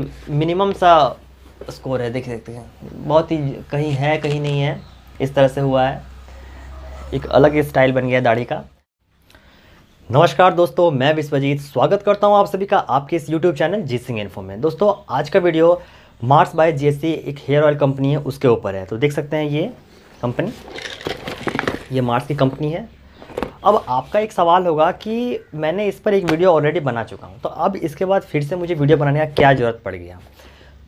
minimum सा score है देख सकते हैं बहुत ही कहीं है कहीं नहीं है इस तरह से हुआ है एक अलग स्टाइल बन गया दाढ़ी का नमस्कार दोस्तों मैं विश्वजीत स्वागत करता हूं आप सभी का आपके इस YouTube channel G Singh info में दोस्तों आज का वीडियो मार्स बाय जी एक हेयर ऑयल कंपनी है उसके ऊपर है तो देख सकते हैं ये कंपनी ये मार्स की कंपनी है अब आपका एक सवाल होगा कि मैंने इस पर एक वीडियो ऑलरेडी बना चुका हूँ तो अब इसके बाद फिर से मुझे वीडियो बनाने का क्या ज़रूरत पड़ गया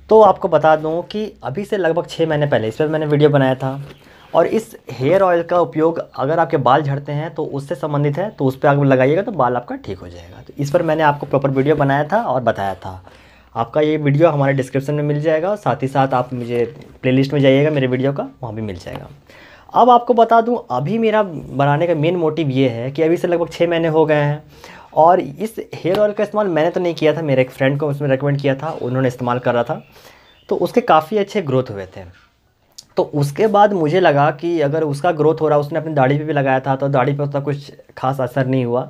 तो आपको बता दूँ कि अभी से लगभग छः महीने पहले इस पर मैंने वीडियो बनाया था और इस हेयर ऑयल का उपयोग अगर आपके बाल झड़ते हैं तो उससे संबंधित है तो उस पर आप लगाइएगा तो बाल आपका ठीक हो जाएगा तो इस पर मैंने आपको प्रॉपर वीडियो बनाया था और बताया था आपका ये वीडियो हमारे डिस्क्रिप्शन में मिल जाएगा और साथ ही साथ आप मुझे प्लेलिस्ट में जाइएगा मेरे वीडियो का वहाँ भी मिल जाएगा अब आपको बता दूं अभी मेरा बनाने का मेन मोटिव ये है कि अभी से लगभग छः महीने हो गए हैं और इस हेयर ऑयल का इस्तेमाल मैंने तो नहीं किया था मेरे एक फ्रेंड को उसमें रिकमेंड किया था उन्होंने इस्तेमाल कर रहा था तो उसके काफ़ी अच्छे ग्रोथ हुए थे तो उसके बाद मुझे लगा कि अगर उसका ग्रोथ हो रहा उसने अपनी दाढ़ी पर भी लगाया था तो दाढ़ी पर उसका कुछ खास असर नहीं हुआ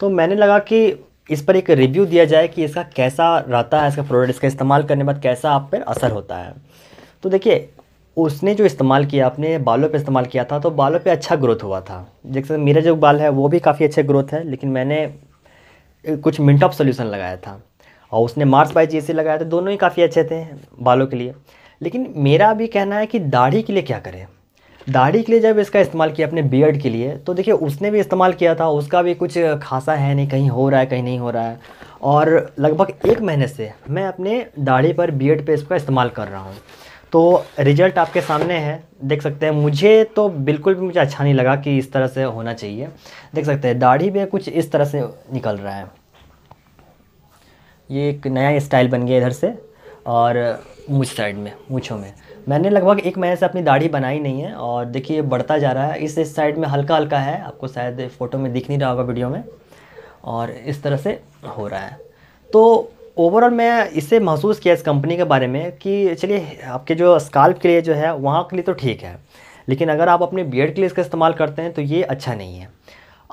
तो मैंने लगा कि इस पर एक रिव्यू दिया जाए कि इसका कैसा रहता है इसका प्रोडक्ट इसका इस्तेमाल करने के बाद कैसा आप पर असर होता है तो देखिए उसने जो इस्तेमाल किया आपने बालों पे इस्तेमाल किया था तो बालों पे अच्छा ग्रोथ हुआ था जैसे मेरा जो बाल है वो भी काफ़ी अच्छे ग्रोथ है लेकिन मैंने कुछ मिनट ऑफ सोल्यूसन लगाया था और उसने मार्स बाई जी लगाया था दोनों ही काफ़ी अच्छे थे बालों के लिए लेकिन मेरा भी कहना है कि दाढ़ी के लिए क्या करें दाढ़ी के लिए जब इसका इस्तेमाल किया अपने बियर्ड के लिए तो देखिए उसने भी इस्तेमाल किया था उसका भी कुछ खासा है नहीं कहीं हो रहा है कहीं नहीं हो रहा है और लगभग एक महीने से मैं अपने दाढ़ी पर बियर्ड पे इसका इस्तेमाल कर रहा हूँ तो रिज़ल्ट आपके सामने है देख सकते हैं मुझे तो बिल्कुल भी मुझे अच्छा नहीं लगा कि इस तरह से होना चाहिए देख सकते हैं दाढ़ी भी कुछ इस तरह से निकल रहा है ये एक नया स्टाइल बन गया इधर से और मुझ साइड में मुछों में मैंने लगभग एक महीने से अपनी दाढ़ी बनाई नहीं है और देखिए बढ़ता जा रहा है इस इस साइड में हल्का हल्का है आपको शायद फ़ोटो में दिख नहीं रहा होगा वीडियो में और इस तरह से हो रहा है तो ओवरऑल मैं इसे महसूस किया इस कंपनी के बारे में कि चलिए आपके जो स्काल्प के लिए जो है वहाँ के लिए तो ठीक है लेकिन अगर आप अपने बियड के लिए इसका इस्तेमाल करते हैं तो ये अच्छा नहीं है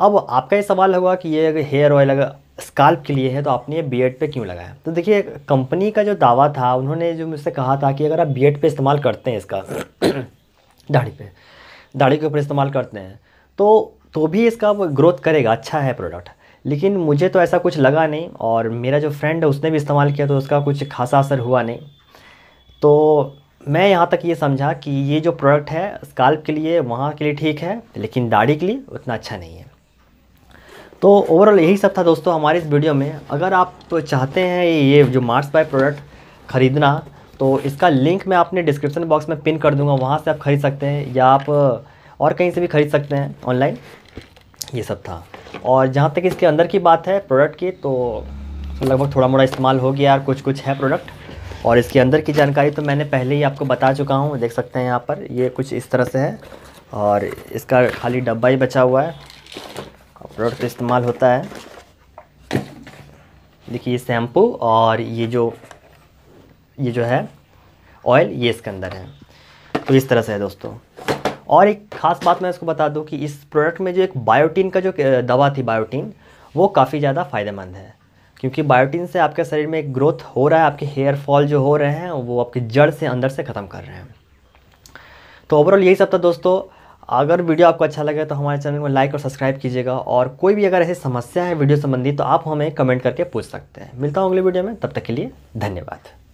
अब आपका ये सवाल होगा कि ये अगर हेयर ऑयल अगर स्काल्प के लिए है तो आपने ये बियड पे क्यों लगाया तो देखिए कंपनी का जो दावा था उन्होंने जो मुझसे कहा था कि अगर आप बियड पे इस्तेमाल करते हैं इसका दाढ़ी पे दाढ़ी के ऊपर इस्तेमाल करते हैं तो तो भी इसका ग्रोथ करेगा अच्छा है प्रोडक्ट लेकिन मुझे तो ऐसा कुछ लगा नहीं और मेरा जो फ्रेंड है उसने भी इस्तेमाल किया तो उसका कुछ खासा असर हुआ नहीं तो मैं यहाँ तक ये समझा कि ये जो प्रोडक्ट है स्काल्प के लिए वहाँ के लिए ठीक है लेकिन दाढ़ी के लिए उतना अच्छा नहीं है तो ओवरऑल यही सब था दोस्तों हमारे इस वीडियो में अगर आप तो चाहते हैं ये जो मार्स बाय प्रोडक्ट ख़रीदना तो इसका लिंक मैं आपने डिस्क्रिप्शन बॉक्स में पिन कर दूंगा वहाँ से आप ख़रीद सकते हैं या आप और कहीं से भी ख़रीद सकते हैं ऑनलाइन ये सब था और जहाँ तक इसके अंदर की बात है प्रोडक्ट की तो लगभग थोड़ा मोड़ा इस्तेमाल हो गया यार कुछ कुछ है प्रोडक्ट और इसके अंदर की जानकारी तो मैंने पहले ही आपको बता चुका हूँ देख सकते हैं यहाँ पर ये कुछ इस तरह से है और इसका खाली डब्बा ही बचा हुआ है प्रोडक्ट तो इस्तेमाल होता है देखिए ये शैम्पू और ये जो ये जो है ऑयल ये इसके अंदर है तो इस तरह से है दोस्तों और एक ख़ास बात मैं इसको बता दूँ कि इस प्रोडक्ट में जो एक बायोटीन का जो दवा थी बायोटीन वो काफ़ी ज़्यादा फ़ायदेमंद है क्योंकि बायोटीन से आपके शरीर में एक ग्रोथ हो रहा है आपके हेयर फॉल जो हो रहे हैं वो आपकी जड़ से अंदर से ख़त्म कर रहे हैं तो ओवरऑल यही सब था दोस्तों अगर वीडियो आपको अच्छा लगे तो हमारे चैनल को लाइक और सब्सक्राइब कीजिएगा और कोई भी अगर ऐसी समस्या है वीडियो संबंधी तो आप हमें कमेंट करके पूछ सकते हैं मिलता हूँ अगले वीडियो में तब तक के लिए धन्यवाद